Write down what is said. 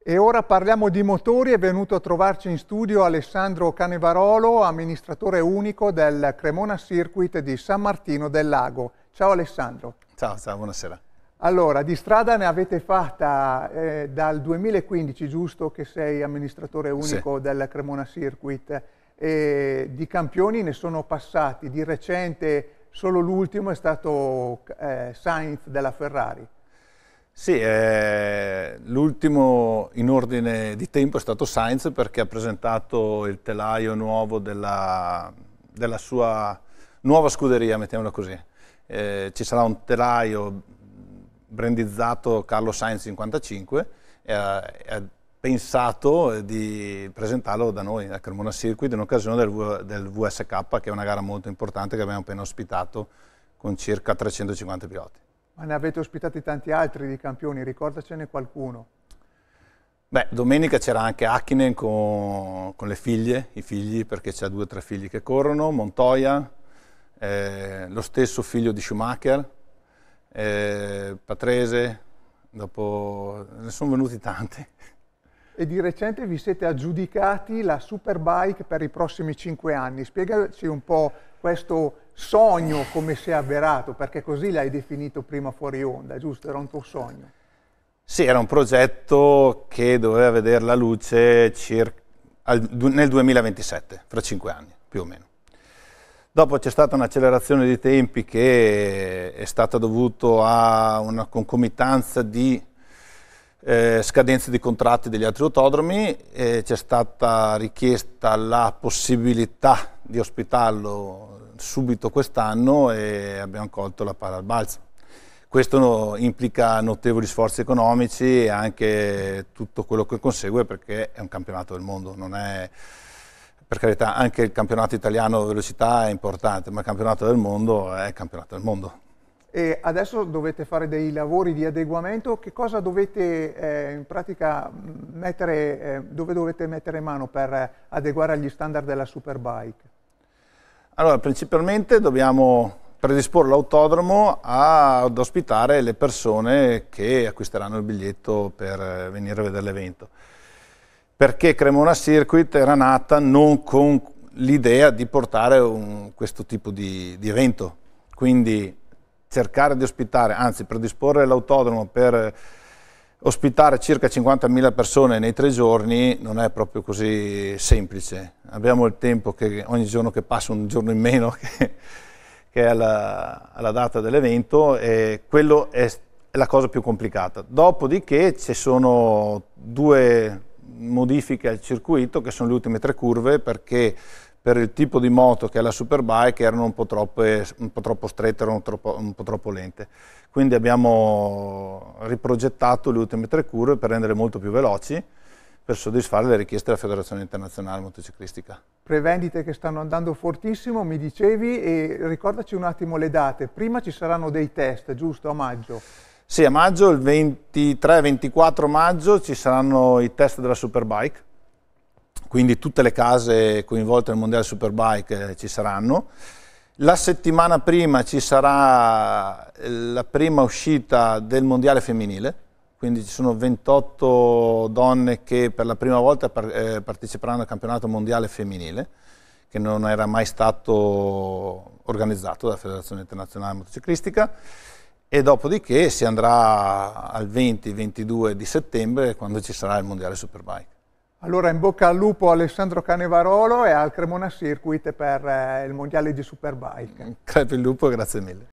E ora parliamo di motori, è venuto a trovarci in studio Alessandro Canevarolo, amministratore unico del Cremona Circuit di San Martino del Lago. Ciao Alessandro. Ciao, ciao, buonasera. Allora, di strada ne avete fatta eh, dal 2015, giusto, che sei amministratore unico sì. del Cremona Circuit. E di campioni ne sono passati, di recente solo l'ultimo è stato eh, Sainz della Ferrari. Sì, eh, l'ultimo in ordine di tempo è stato Sainz perché ha presentato il telaio nuovo della, della sua nuova scuderia, mettiamola così. Eh, ci sarà un telaio brandizzato Carlo Sainz 55 e ha, ha pensato di presentarlo da noi a Cremona Circuit in occasione del, del VSK che è una gara molto importante che abbiamo appena ospitato con circa 350 piloti. Ma ne avete ospitati tanti altri di campioni, ricordacene qualcuno. Beh, domenica c'era anche Hakkinen con, con, le figlie, i figli, perché c'è due o tre figli che corrono, Montoya, eh, lo stesso figlio di Schumacher, eh, Patrese, dopo ne sono venuti tanti. E di recente vi siete aggiudicati la Superbike per i prossimi cinque anni. Spiegaci un po' questo sogno come si è avverato, perché così l'hai definito prima fuori onda, giusto? Era un tuo sogno. Sì, era un progetto che doveva vedere la luce circa, al, nel 2027, fra cinque anni più o meno. Dopo c'è stata un'accelerazione di tempi che è stata dovuta a una concomitanza di eh, scadenze di contratti degli altri autodromi, c'è stata richiesta la possibilità di ospitarlo subito quest'anno e abbiamo colto la palla al balzo. Questo no, implica notevoli sforzi economici e anche tutto quello che consegue perché è un campionato del mondo, non è per carità anche il campionato italiano velocità è importante, ma il campionato del mondo è il campionato del mondo. E adesso dovete fare dei lavori di adeguamento, che cosa dovete eh, in pratica mettere, eh, dove dovete mettere mano per adeguare agli standard della Superbike? Allora, principalmente dobbiamo predisporre l'autodromo ad ospitare le persone che acquisteranno il biglietto per eh, venire a vedere l'evento. Perché Cremona Circuit era nata non con l'idea di portare un, questo tipo di, di, evento, quindi cercare di ospitare, anzi predisporre l'autodromo per ospitare circa 50.000 persone nei tre giorni non è proprio così semplice. Abbiamo il tempo che ogni giorno che passa un giorno in meno che, che è alla, alla data dell'evento e quello è, è la cosa più complicata. Dopodiché ci sono due modifiche al circuito che sono le ultime tre curve perché per il tipo di moto che è la Superbike erano un po' troppe, un po troppo strette, erano troppo, un po' troppo lente. Quindi abbiamo riprogettato le ultime tre curve per rendere molto più veloci per soddisfare le richieste della Federazione Internazionale Motociclistica. Prevendite che stanno andando fortissimo, mi dicevi, e ricordaci un attimo le date. Prima ci saranno dei test, giusto, a maggio? Sì, a maggio, il 23-24 maggio, ci saranno i test della Superbike, quindi tutte le case coinvolte nel mondiale Superbike eh, ci saranno. La settimana prima ci sarà eh, la prima uscita del mondiale femminile, quindi ci sono 28 donne che per la prima volta eh, parteciperanno al campionato mondiale femminile, che non era mai stato organizzato dalla Federazione Internazionale Motociclistica e dopodiché si andrà al 20-22 di settembre quando ci sarà il mondiale Superbike. Allora in bocca al lupo Alessandro Canevarolo e al Cremona Circuit per eh, il mondiale di Superbike. Crepi il lupo, grazie mille.